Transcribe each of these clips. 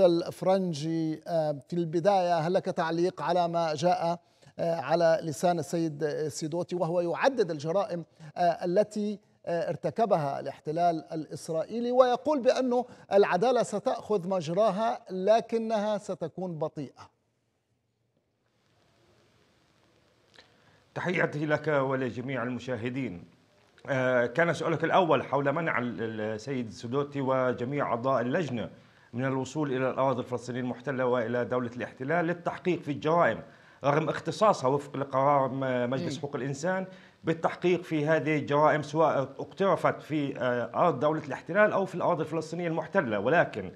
الفرنجي آه، في البداية هل لك تعليق على ما جاء آه، على لسان السيد سيدوتي وهو يعدد الجرائم آه، التي ارتكبها الاحتلال الإسرائيلي ويقول بأنه العدالة ستأخذ مجراها لكنها ستكون بطيئة تحياتي لك ولجميع المشاهدين كان سؤالك الأول حول منع السيد سيدوتي وجميع أعضاء اللجنة من الوصول إلى الأراضي الفلسطينية المحتلة وإلى دولة الاحتلال للتحقيق في الجرائم رغم اختصاصها وفق لقرار مجلس إيه. حقوق الإنسان بالتحقيق في هذه الجرائم سواء اقترفت في آه، أرض دولة الاحتلال أو في الاراضي الفلسطينية المحتلة ولكن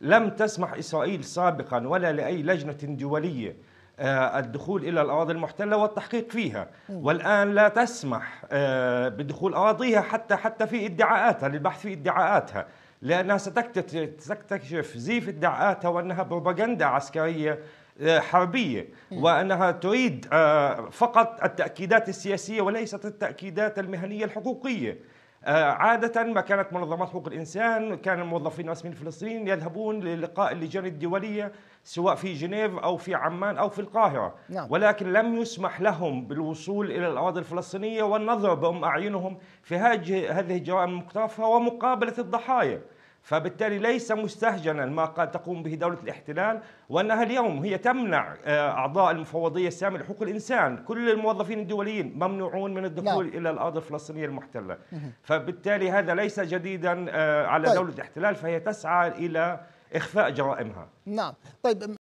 لم تسمح إسرائيل سابقا ولا لأي لجنة دولية آه، الدخول إلى الأراضي المحتلة والتحقيق فيها إيه. والآن لا تسمح آه، بدخول أراضيها حتى حتى في ادعاءاتها للبحث في ادعاءاتها لأنها ستكتشف زيف ادعاءاتها وأنها بروباغندا عسكرية آه، حربية وأنها تريد آه، فقط التأكيدات السياسية وليست التأكيدات المهنية الحقوقية آه، عادة ما كانت منظمات حقوق الإنسان كان الموظفين الرسميين الفلسطينيين يذهبون للقاء اللجان الدولية سواء في جنيف أو في عمان أو في القاهرة نعم. ولكن لم يسمح لهم بالوصول إلى الأراضي الفلسطينية والنظر بأم أعينهم في هذه الجرائم المقترفة ومقابلة الضحايا فبالتالي ليس مستهجنا ما قد تقوم به دولة الاحتلال وأنها اليوم هي تمنع آه، أعضاء المفوضية السامية لحقوق الإنسان كل الموظفين الدوليين ممنوعون من الدخول لا. نعم. إلى الأرض الفلسطينية المحتلة فبالتالي هذا ليس جديدا آه، على طيب. دولة الاحتلال فهي تسعى إلى إخفاء جرائمها نعم طيب